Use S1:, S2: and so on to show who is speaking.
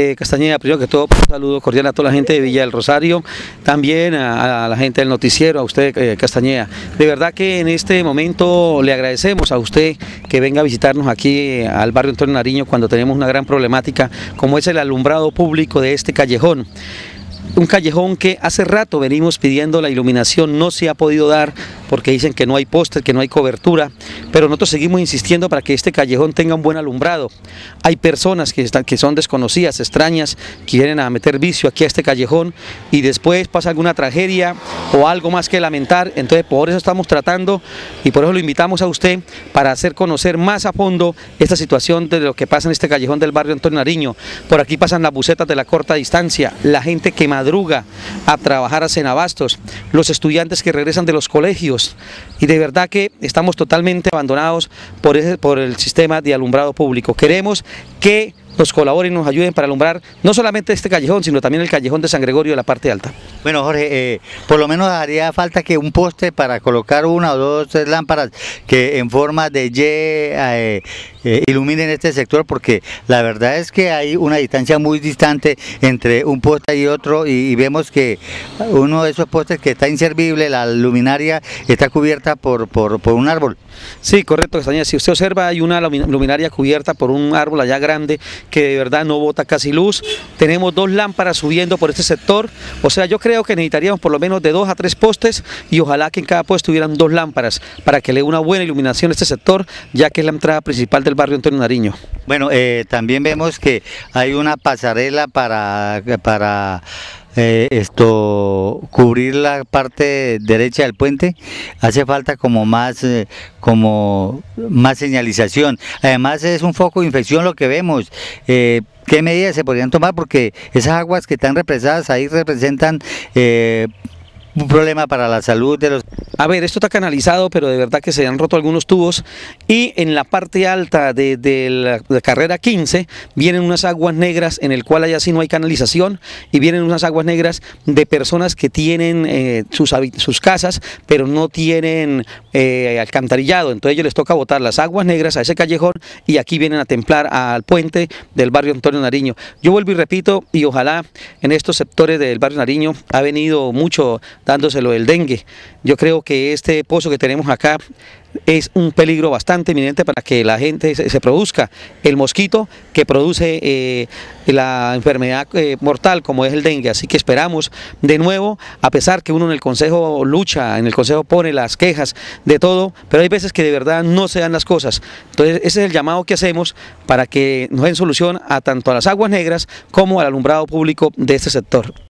S1: Eh, Castañeda, primero que todo, un saludo cordial a toda la gente de Villa del Rosario, también a, la gente del noticiero, a usted eh, Castañeda. De verdad que en este momento le agradecemos a usted que venga a visitarnos aquí eh, al barrio Antonio Nariño cuando tenemos una gran problemática como es el alumbrado público de este callejón un callejón que hace rato venimos pidiendo la iluminación, no se ha podido dar porque dicen que no hay póster, que no hay cobertura, pero nosotros seguimos insistiendo para que este callejón tenga un buen alumbrado. Hay personas que, que son desconocidas, extrañas, que vienen a meter vicio aquí a este callejón y después pasa alguna tragedia o algo más que lamentar. Entonces por eso estamos tratando y por eso lo invitamos a usted para hacer conocer más a fondo esta situación de lo que pasa en este callejón del barrio Antonio Nariño. Por aquí pasan las bucetas de la corta distancia, la gente que madruga a trabajar a Cenabastos, los estudiantes que regresan de los colegios y de verdad que estamos totalmente abandonados por, ese, por el sistema de alumbrado público. Queremos que nos colaboren, nos ayuden para alumbrar no solamente este callejón, sino también el callejón de San Gregorio de la parte alta.
S2: Bueno, Jorge, eh, por lo menos haría falta que un poste para colocar una o dos tres lámparas que en forma de Y... Eh, eh, iluminen este sector porque la verdad es que hay una distancia muy distante entre un poste y otro y, vemos que uno de esos postes
S1: que está inservible, la luminaria está cubierta por, por, un árbol. Sí, correcto, Castañeda. Si usted observa, hay una luminaria cubierta por un árbol allá grande que de verdad no bota casi luz. Tenemos dos lámparas subiendo por este sector. O sea, yo creo que necesitaríamos por lo menos de dos a tres postes y ojalá que en cada puesto tuvieran dos lámparas para que le dé una buena iluminación a este sector, ya que es la entrada principal el barrio Antonio Nariño. Bueno, eh, también vemos que hay
S2: una pasarela para, para eh, esto cubrir la parte derecha del puente hace falta como más eh, como más señalización además es un foco de infección lo que vemos ¿Qué medidas se podrían tomar? Porque esas aguas que están represadas ahí representan
S1: un problema para la salud de los... A ver, esto está canalizado, pero de verdad que se han roto algunos tubos y en la parte alta de, la, carrera 15 vienen unas aguas negras en el cual allá sí no hay canalización y vienen unas aguas negras de personas que tienen eh, sus, sus casas, pero no tienen eh, alcantarillado, entonces ellos les toca botar las aguas negras a ese callejón y aquí vienen a templar al puente del barrio Antonio Nariño. Yo vuelvo y repito, y ojalá en estos sectores del barrio Nariño ha venido mucho dándoselo el dengue. Yo creo que este pozo que tenemos acá es un peligro bastante inminente para que la gente se, produzca el mosquito que produce eh, la enfermedad eh, mortal como es el dengue. Así que esperamos de nuevo, a pesar que uno en el Consejo lucha, en el Consejo pone las quejas de todo, pero hay veces que de verdad no se dan las cosas. Entonces ese es el llamado que hacemos para que nos den solución a tanto a las aguas negras como al alumbrado público de este sector.